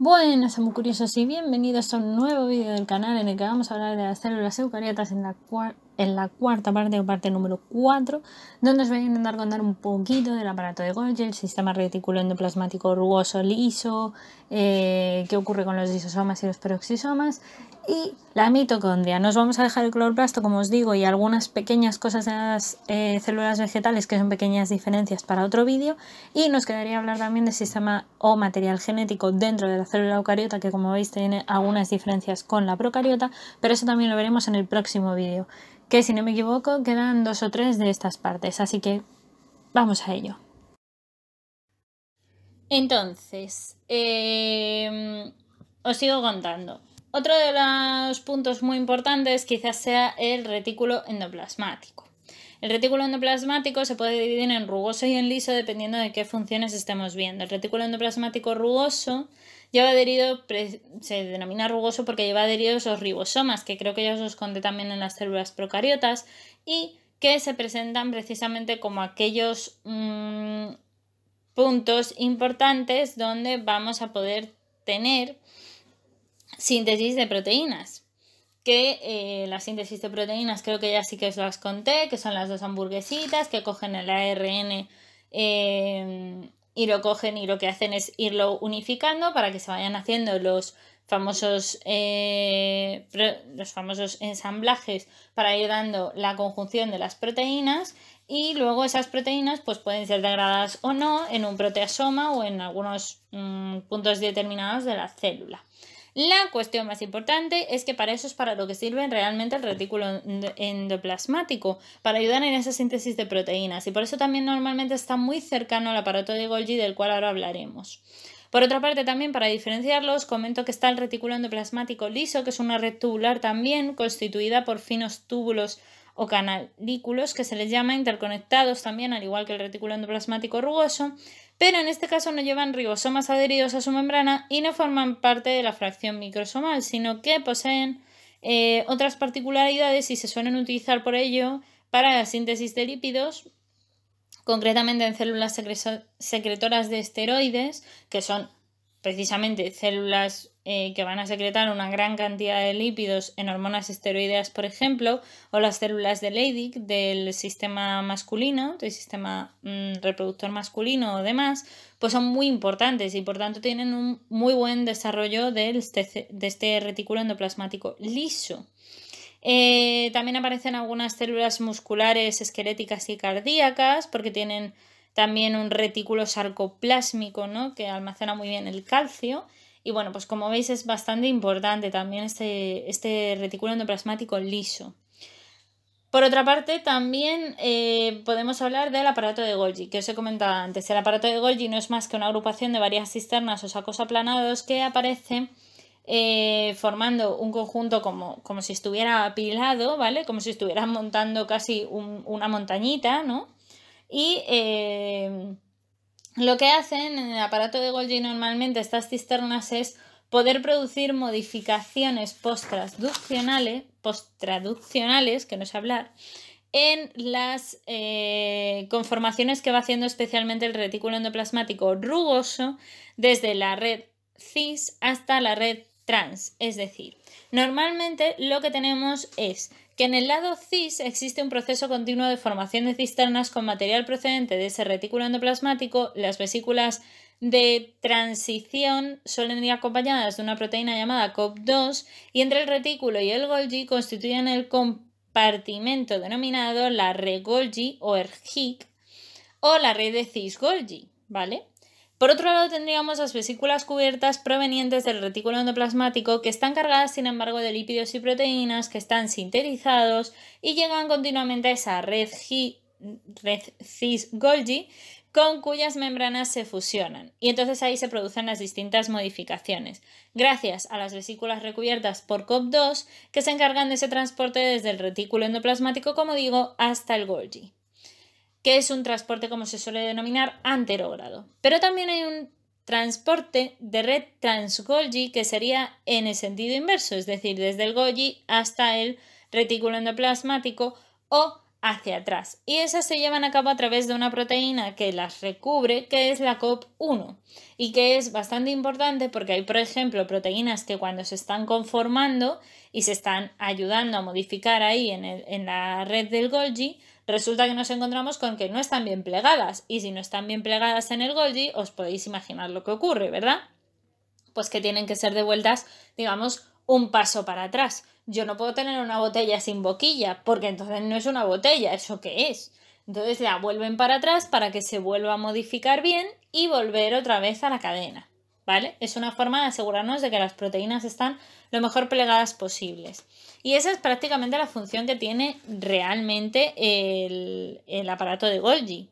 Buenas muy curiosos y bienvenidos a un nuevo vídeo del canal en el que vamos a hablar de las células eucariotas en la cual en la cuarta parte o parte número 4, donde os voy a intentar contar un poquito del aparato de Golgi, el sistema retículo endoplasmático rugoso liso, eh, qué ocurre con los lisosomas y los peroxisomas, y la mitocondria. Nos vamos a dejar el cloroplasto, como os digo, y algunas pequeñas cosas de las eh, células vegetales, que son pequeñas diferencias para otro vídeo, y nos quedaría hablar también del sistema o material genético dentro de la célula eucariota, que como veis tiene algunas diferencias con la procariota, pero eso también lo veremos en el próximo vídeo que si no me equivoco quedan dos o tres de estas partes, así que vamos a ello. Entonces, em, os sigo contando. Otro de los puntos muy importantes quizás sea el retículo endoplasmático. El retículo endoplasmático se puede dividir en rugoso y en liso dependiendo de qué funciones estemos viendo. El retículo endoplasmático rugoso lleva adherido, se denomina rugoso porque lleva adheridos los ribosomas, que creo que ya os conté también en las células procariotas, y que se presentan precisamente como aquellos mm, puntos importantes donde vamos a poder tener síntesis de proteínas que eh, la síntesis de proteínas creo que ya sí que os las conté, que son las dos hamburguesitas que cogen el ARN eh, y lo cogen y lo que hacen es irlo unificando para que se vayan haciendo los famosos, eh, los famosos ensamblajes para ir dando la conjunción de las proteínas y luego esas proteínas pues pueden ser degradadas o no en un proteasoma o en algunos mm, puntos determinados de la célula. La cuestión más importante es que para eso es para lo que sirve realmente el retículo endoplasmático, para ayudar en esa síntesis de proteínas y por eso también normalmente está muy cercano al aparato de Golgi del cual ahora hablaremos. Por otra parte, también para diferenciarlos, comento que está el retículo endoplasmático liso, que es una red tubular también constituida por finos túbulos o canalículos que se les llama interconectados también, al igual que el retículo endoplasmático rugoso, pero en este caso no llevan ribosomas adheridos a su membrana y no forman parte de la fracción microsomal, sino que poseen eh, otras particularidades y se suelen utilizar por ello para la síntesis de lípidos, concretamente en células secretoras de esteroides, que son precisamente células eh, que van a secretar una gran cantidad de lípidos en hormonas esteroideas, por ejemplo, o las células de Leydig del sistema masculino, del sistema mm, reproductor masculino o demás, pues son muy importantes y por tanto tienen un muy buen desarrollo este, de este, retículo endoplasmático liso. Eh, también aparecen algunas células musculares, esqueléticas y cardíacas porque tienen también un retículo sarcoplásmico, ¿no? Que almacena muy bien el calcio. Y bueno, pues como veis es bastante importante también este, este retículo endoplasmático liso. Por otra parte, también eh, podemos hablar del aparato de Golgi, que os he comentado antes. El aparato de Golgi no es más que una agrupación de varias cisternas o sacos aplanados que aparecen eh, formando un conjunto como, como, si estuviera apilado, ¿vale? Como si estuvieran montando casi una montañita, ¿no? Y eh, lo que hacen en el aparato de Golgi normalmente estas cisternas es poder producir modificaciones post-traduccionales, que no es hablar, en las eh, conformaciones que va haciendo especialmente el retículo endoplasmático rugoso desde la red cis hasta la red trans. Es decir, normalmente lo que tenemos es que en el lado cis existe un proceso continuo de formación de cisternas con material procedente de ese retículo endoplasmático, las vesículas de transición suelen ir acompañadas de una proteína llamada COP2 y entre el retículo y el Golgi constituyen el compartimento denominado la regolgi o ERGIC o la red de cis Golgi, ¿vale? Por otro lado, tendríamos las vesículas cubiertas provenientes del retículo endoplasmático que están cargadas, sin embargo, de lípidos y proteínas que están sintetizados y llegan continuamente a esa red, cis Golgi con cuyas membranas se fusionan y entonces ahí se producen las distintas modificaciones, gracias a las vesículas recubiertas por COP2 que se encargan de ese transporte desde el retículo endoplasmático, como digo, hasta el Golgi que es un transporte, como se suele denominar, anterógrado. Pero también hay un transporte de red transgolgi que sería en el sentido inverso, es decir, desde el Golgi hasta el retículo endoplasmático o hacia atrás y esas se llevan a cabo a través de una proteína que las recubre que es la COP1 y que es bastante importante porque hay por ejemplo proteínas que cuando se están conformando y se están ayudando a modificar ahí en, en la red del Golgi resulta que nos encontramos con que no están bien plegadas y si no están bien plegadas en el Golgi os podéis imaginar lo que ocurre ¿verdad? pues que tienen que ser devueltas digamos un paso para atrás yo no puedo tener una botella sin boquilla, porque entonces no es una botella, ¿eso qué es? Entonces la vuelven para atrás para que se vuelva a modificar bien y volver otra vez a la cadena, ¿vale? Es una forma de asegurarnos de que las proteínas están lo mejor plegadas posibles. Y esa es prácticamente la función que tiene realmente el, el aparato de Golgi,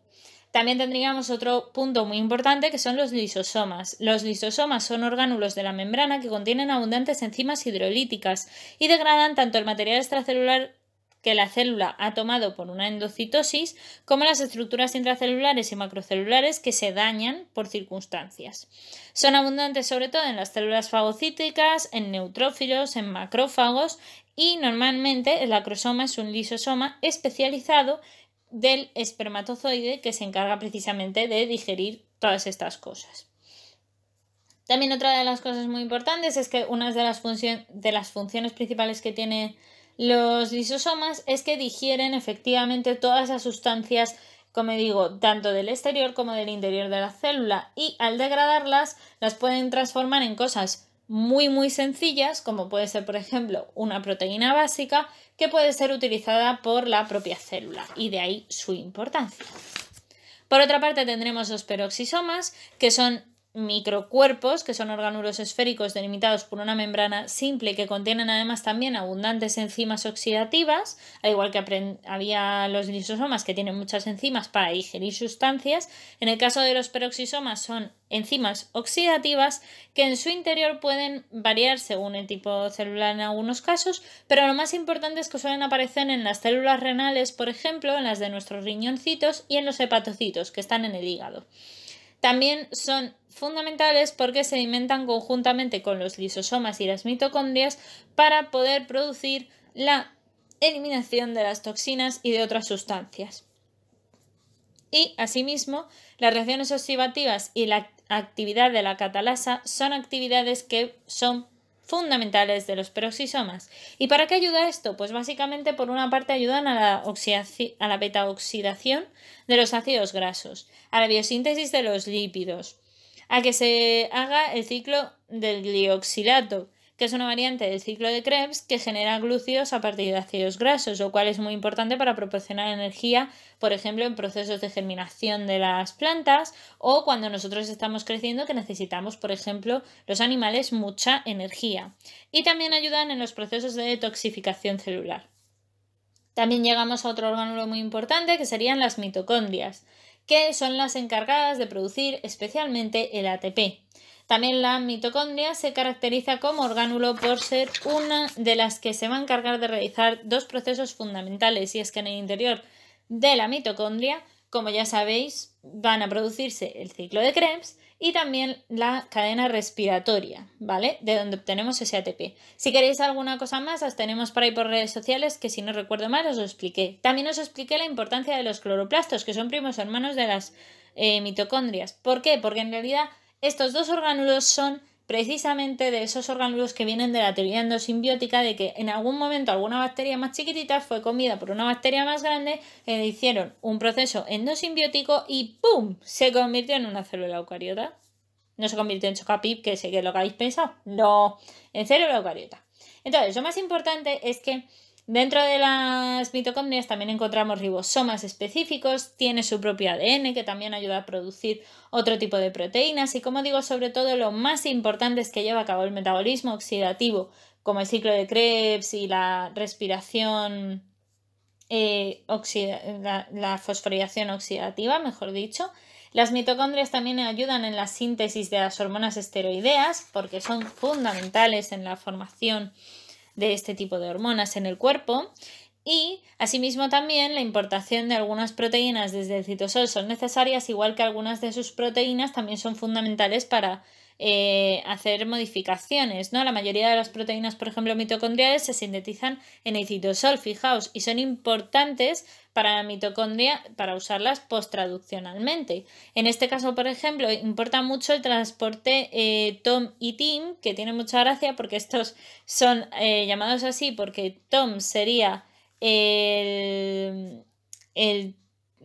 también tendríamos otro punto muy importante que son los lisosomas. Los lisosomas son orgánulos de la membrana que contienen abundantes enzimas hidrolíticas y degradan tanto el material extracelular que la célula ha tomado por una endocitosis como las estructuras intracelulares y macrocelulares que se dañan por circunstancias. Son abundantes sobre todo en las células fagocíticas, en neutrófilos, en macrófagos y normalmente el acrosoma es un lisosoma especializado del espermatozoide que se encarga precisamente de digerir todas estas cosas. También otra de las cosas muy importantes es que una de las, de las funciones principales que tienen los lisosomas es que digieren efectivamente todas las sustancias, como digo, tanto del exterior como del interior de la célula y al degradarlas las pueden transformar en cosas muy muy sencillas, como puede ser por ejemplo una proteína básica, que puede ser utilizada por la propia célula y de ahí su importancia. Por otra parte tendremos los peroxisomas, que son microcuerpos, que son órganos esféricos delimitados por una membrana simple que contienen además también abundantes enzimas oxidativas, al igual que había los lisosomas que tienen muchas enzimas para digerir sustancias. En el caso de los peroxisomas son enzimas oxidativas que en su interior pueden variar según el tipo celular en algunos casos, pero lo más importante es que suelen aparecer en las células renales, por ejemplo, en las de nuestros riñoncitos y en los hepatocitos que están en el hígado. También son fundamentales porque se alimentan conjuntamente con los lisosomas y las mitocondrias para poder producir la eliminación de las toxinas y de otras sustancias. Y asimismo, las reacciones oxidativas y la actividad de la catalasa son actividades que son fundamentales de los peroxisomas. ¿Y para qué ayuda esto? Pues básicamente por una parte ayudan a la, a la de los ácidos grasos, a la biosíntesis de los lípidos, a que se haga el ciclo del glioxilato, que es una variante del ciclo de Krebs que genera glúceos a partir de ácidos grasos, lo cual es muy importante para proporcionar energía, por ejemplo, en procesos de germinación de las plantas o cuando nosotros estamos creciendo que necesitamos, por ejemplo, los animales mucha energía. Y también ayudan en los procesos de detoxificación celular. También llegamos a otro órgano muy importante que serían las mitocondrias, que son las encargadas de producir especialmente el ATP. También la mitocondria se caracteriza como orgánulo por ser una de las que se va a encargar de realizar dos procesos fundamentales y es que en el interior de la mitocondria, como ya sabéis, van a producirse el ciclo de Krebs y también la cadena respiratoria, ¿vale? De donde obtenemos ese ATP. Si queréis alguna cosa más, las tenemos por ahí por redes sociales, que si no recuerdo mal os lo expliqué. También os expliqué la importancia de los cloroplastos, que son primos hermanos de las eh, mitocondrias. ¿Por qué? Porque en realidad estos dos orgánulos son precisamente de esos orgánulos que vienen de la teoría endosimbiótica de que en algún momento alguna bacteria más chiquitita fue comida por una bacteria más grande, le hicieron un proceso endosimbiótico y ¡pum! se convirtió en una célula eucariota. No se convirtió en chocapip, que sé que es lo que habéis pensado. No, en célula eucariota. Entonces, lo más importante es que Dentro de las mitocondrias también encontramos ribosomas específicos, tiene su propio ADN que también ayuda a producir otro tipo de proteínas y como digo, sobre todo lo más importante es que lleva a cabo el metabolismo oxidativo, como el ciclo de Krebs y la respiración eh, la, la, fosforilación oxidativa, mejor dicho. Las mitocondrias también ayudan en la síntesis de las hormonas esteroideas porque son fundamentales en la formación de este tipo de hormonas en el cuerpo y, asimismo, también la importación de algunas proteínas desde el citosol son necesarias, igual que algunas de sus proteínas también son fundamentales para eh, hacer modificaciones, ¿no? La mayoría de las proteínas, por ejemplo, mitocondriales, se sintetizan en el citosol, fijaos, y son importantes para la mitocondria para usarlas postraduccionalmente. En este caso, por ejemplo, importa mucho el transporte eh, Tom y Tim, que tiene mucha gracia porque estos son eh, llamados así porque Tom sería el, el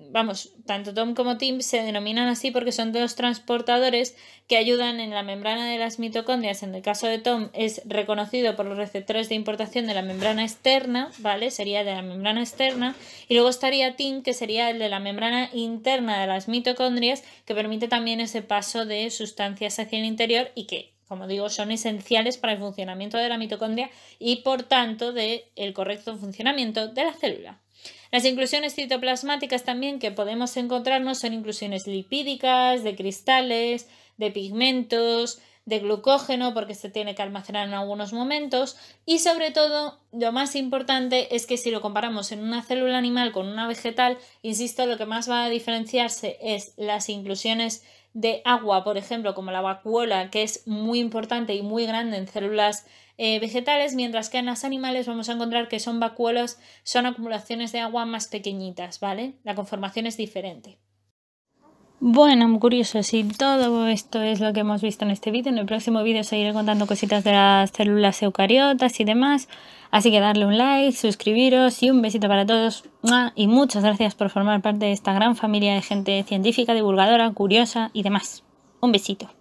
vamos, tanto Tom como Tim se denominan así porque son dos transportadores que ayudan en la membrana de las mitocondrias. En el caso de Tom es reconocido por los receptores de importación de la membrana externa, ¿vale? Sería de la membrana externa. Y luego estaría Tim, que sería el de la membrana interna de las mitocondrias, que permite también ese paso de sustancias hacia el interior y que como digo, son esenciales para el funcionamiento de la mitocondria y, por tanto, del correcto funcionamiento de la célula. Las inclusiones citoplasmáticas también que podemos encontrarnos son inclusiones lipídicas, de cristales, de pigmentos, de glucógeno porque se tiene que almacenar en algunos momentos y sobre todo lo más importante es que si lo comparamos en una célula animal con una vegetal, insisto, lo que más va a diferenciarse es las inclusiones de agua, por ejemplo, como la vacuola, que es muy importante y muy grande en células eh, vegetales, mientras que en las animales vamos a encontrar que son vacuolas, son acumulaciones de agua más pequeñitas, ¿vale? La conformación es diferente. Bueno, curioso, si todo esto es lo que hemos visto en este vídeo, en el próximo vídeo seguiré contando cositas de las células eucariotas y demás. Así que darle un like, suscribiros y un besito para todos. Y muchas gracias por formar parte de esta gran familia de gente científica, divulgadora, curiosa y demás. Un besito.